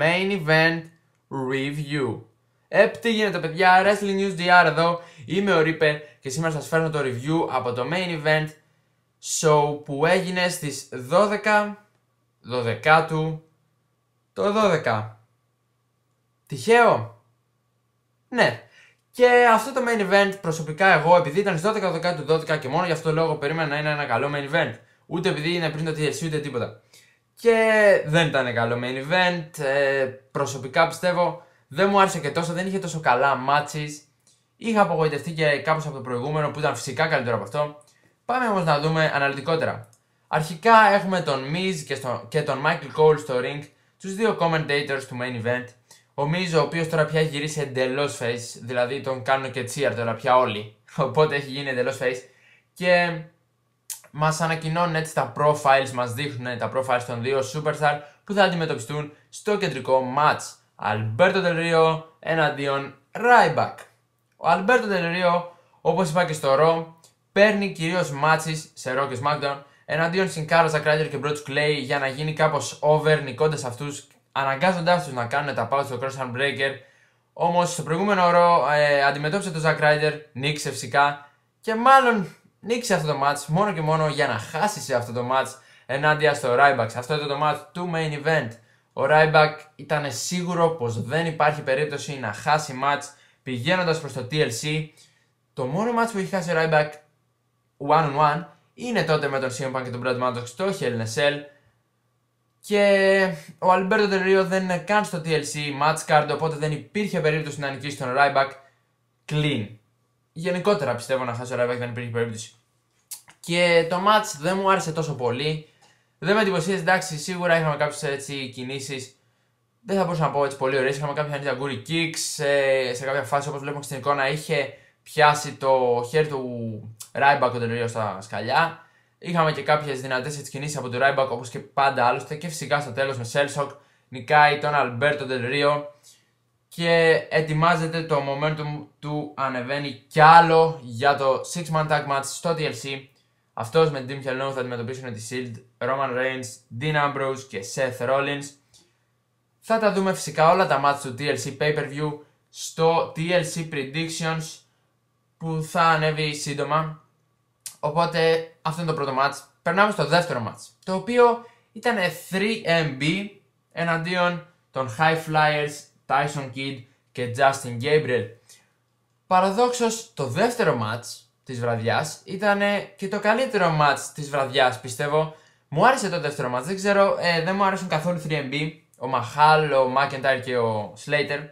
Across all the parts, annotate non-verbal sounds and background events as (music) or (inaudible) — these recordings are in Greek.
Main Event Review. Ε, τι γίνεται παιδιά, Wrestling News DR εδώ, είμαι ο Reaper και σήμερα σας φέρνω το review από το Main Event Show που έγινε στις 12, 12 του, το 12. Τυχαίο. Ναι. Και αυτό το main event προσωπικά εγώ επειδή ήταν στις 12, 12 του 12 και μόνο γι' αυτό λόγο περίμενα να είναι ένα καλό main event. Ούτε επειδή είναι πριν το TLC ούτε τίποτα και δεν ήταν καλό main event. Ε, προσωπικά πιστεύω δεν μου άρεσε και τόσο, δεν είχε τόσο καλά matches. Είχα απογοητευτεί και κάπως από το προηγούμενο που ήταν φυσικά καλύτερο από αυτό. Πάμε όμως να δούμε αναλυτικότερα. Αρχικά έχουμε τον Miz και, στο, και τον Michael Cole στο ring, τους δύο commentators του main event. Ο Miz ο οποίος τώρα πια έχει γυρίσει εντελώς face, δηλαδή τον κάνουν και cheer τώρα πια όλοι, (laughs) οπότε έχει γίνει εντελώς face. Και Μας ανακοινώνουν έτσι τα profiles, μας δείχνουν ναι, τα profiles των δύο superstar που θα αντιμετωπιστούν στο κεντρικό match. Αλμπέρτο Τελρίο εναντίον Ράιμπακ. Ο Αλμπέρτο Τελρίο, όπως είπα και στο Ρο, παίρνει κυρίως μάτσει σε Ρο και SmackDown εναντίον Σινκάρο Ζακράτζερ και Μπρότσου Κλέη για να γίνει κάπως over νικώντας αυτούς, αναγκάζοντάς τους να κάνουν τα πάω στο Cross Breaker. Όμως στο προηγούμενο Ρο ε, αντιμετώπισε τον Ζακράτζερ, νίξε φυσικά και μάλλον νίκησε αυτό το match μόνο και μόνο για να χάσει σε αυτό το match ενάντια στο Ryback. Αυτό ήταν το match του main event. Ο Ryback ήταν σίγουρο πως δεν υπάρχει περίπτωση να χάσει match πηγαίνοντας προς το TLC. Το μόνο match που έχει χάσει ο Ryback one on one είναι τότε με τον CM και τον Brad Maddox στο Hell in a Cell. Και ο Αλμπέρτο Rio δεν είναι καν στο TLC match card, οπότε δεν υπήρχε περίπτωση να νικήσει τον Ryback clean γενικότερα πιστεύω να χάσει ο Ράιμπακ δεν υπήρχε περίπτωση. Και το match δεν μου άρεσε τόσο πολύ. Δεν με εντυπωσίασε, εντάξει, σίγουρα είχαμε κάποιες κινήσεις. Δεν θα μπορούσα να πω έτσι πολύ ωραίες. Είχαμε κάποια νιτζαγκούρι kicks. Ε, σε κάποια φάση, όπως βλέπουμε στην εικόνα, είχε πιάσει το χέρι του Ράιμπακ ο τελείω στα σκαλιά. Είχαμε και κάποιες δυνατές κινήσεις από τον Ράιμπακ, όπως και πάντα άλλωστε. Και φυσικά στο τέλος με Σέλσοκ νικάει τον Αλμπέρτο Τελρίο και ετοιμάζεται το momentum του ανεβαίνει κι άλλο για το 6-man tag match στο TLC. Αυτός με την Team Hell θα αντιμετωπίσουν τη Shield, Roman Reigns, Dean Ambrose και Seth Rollins. Θα τα δούμε φυσικά όλα τα μάτς του TLC Pay-Per-View στο TLC Predictions που θα ανέβει σύντομα. Οπότε αυτό είναι το πρώτο match. Περνάμε στο δεύτερο match. το οποίο ήταν 3MB εναντίον των High Flyers Tyson Kidd και Justin Gabriel. Παραδόξως το δεύτερο μάτς της βραδιάς ήταν και το καλύτερο μάτς της βραδιάς πιστεύω. Μου άρεσε το δεύτερο μάτς, δεν ξέρω, ε, δεν μου άρεσαν καθόλου 3MB, ο Μαχάλ, ο McIntyre και ο Slater.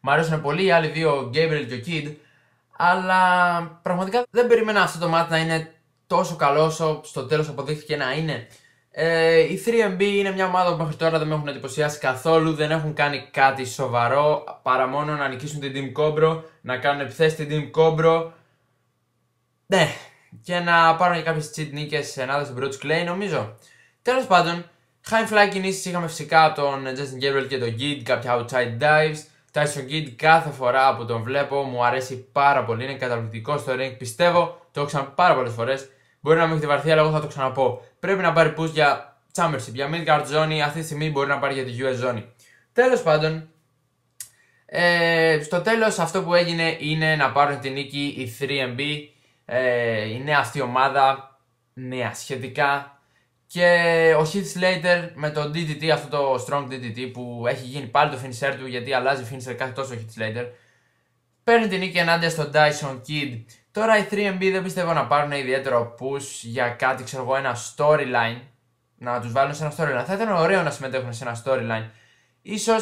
Μου άρεσαν πολύ οι άλλοι δύο, ο Gabriel και ο Κιντ. Αλλά πραγματικά δεν περίμενα αυτό το match να είναι τόσο καλό όσο στο τέλος αποδείχθηκε να είναι. Ε, η 3MB είναι μια ομάδα που μέχρι τώρα δεν με έχουν εντυπωσιάσει καθόλου, δεν έχουν κάνει κάτι σοβαρό παρά μόνο να νικήσουν την Team Cobro, να κάνουν επιθέσεις στην Team Cobro. Ναι, και να πάρουν και κάποιες cheat νίκες ενάντια στην του Clay, νομίζω. Τέλος πάντων, high fly κινήσεις είχαμε φυσικά τον Justin Gabriel και τον Gid, κάποια outside dives. Tyson Gid κάθε φορά που τον βλέπω μου αρέσει πάρα πολύ, είναι καταπληκτικός στο ring, πιστεύω, το έχω πάρα πολλές φορές Μπορεί να μην έχετε βαρθεί, αλλά εγώ θα το ξαναπώ. Πρέπει να πάρει push για Championship, για Midgard Zone, αυτή τη στιγμή μπορεί να πάρει για τη US Zone. Τέλος πάντων, ε, στο τέλος αυτό που έγινε είναι να πάρουν την νίκη η 3MB, ε, η νέα αυτή ομάδα, νέα σχετικά. Και ο Heath Slater με το DDT, αυτό το Strong DDT που έχει γίνει πάλι το finisher του γιατί αλλάζει finisher κάθε τόσο ο Heath Slater. Παίρνει την νίκη ενάντια στον Dyson Kid Τώρα οι 3MB δεν πιστεύω να πάρουν ιδιαίτερο push για κάτι, ξέρω εγώ, ένα storyline. Να τους βάλουν σε ένα storyline. Θα ήταν ωραίο να συμμετέχουν σε ένα storyline. Σω,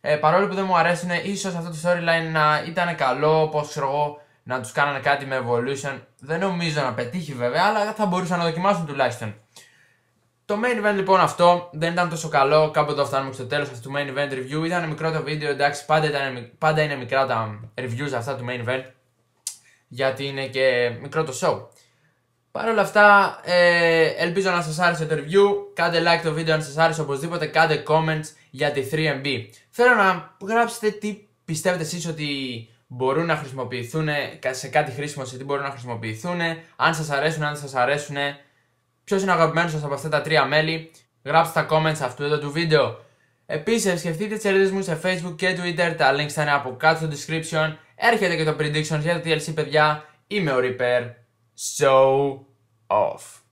ε, παρόλο που δεν μου αρέσουν, ίσως αυτό το storyline να ήταν καλό, όπω ξέρω εγώ, να τους κάνανε κάτι με evolution. Δεν νομίζω να πετύχει βέβαια, αλλά θα μπορούσαν να δοκιμάσουν τουλάχιστον. Το main event λοιπόν αυτό δεν ήταν τόσο καλό. Κάπου εδώ φτάνουμε στο τέλος αυτού του main event review. Ήταν μικρό το βίντεο, εντάξει, πάντα, ήταν, πάντα είναι μικρά τα reviews αυτά του main event γιατί είναι και μικρό το show. Παρ' όλα αυτά, ε, ελπίζω να σας άρεσε το review. Κάντε like το βίντεο αν σας άρεσε οπωσδήποτε. Κάντε comments για τη 3MB. Θέλω να γράψετε τι πιστεύετε εσείς ότι μπορούν να χρησιμοποιηθούν ε, σε κάτι χρήσιμο, σε τι μπορούν να χρησιμοποιηθούν, αν σας αρέσουν, αν σας αρέσουν. Ποιος είναι ο αγαπημένος σας από αυτά τα τρία μέλη. Γράψτε τα comments αυτού εδώ του βίντεο. Επίσης, σκεφτείτε τις στο μου σε Facebook και Twitter. Τα links θα είναι από κάτω στο description. Έρχεται και το prediction για το TLC παιδιά. Είμαι ο Reaper. show off.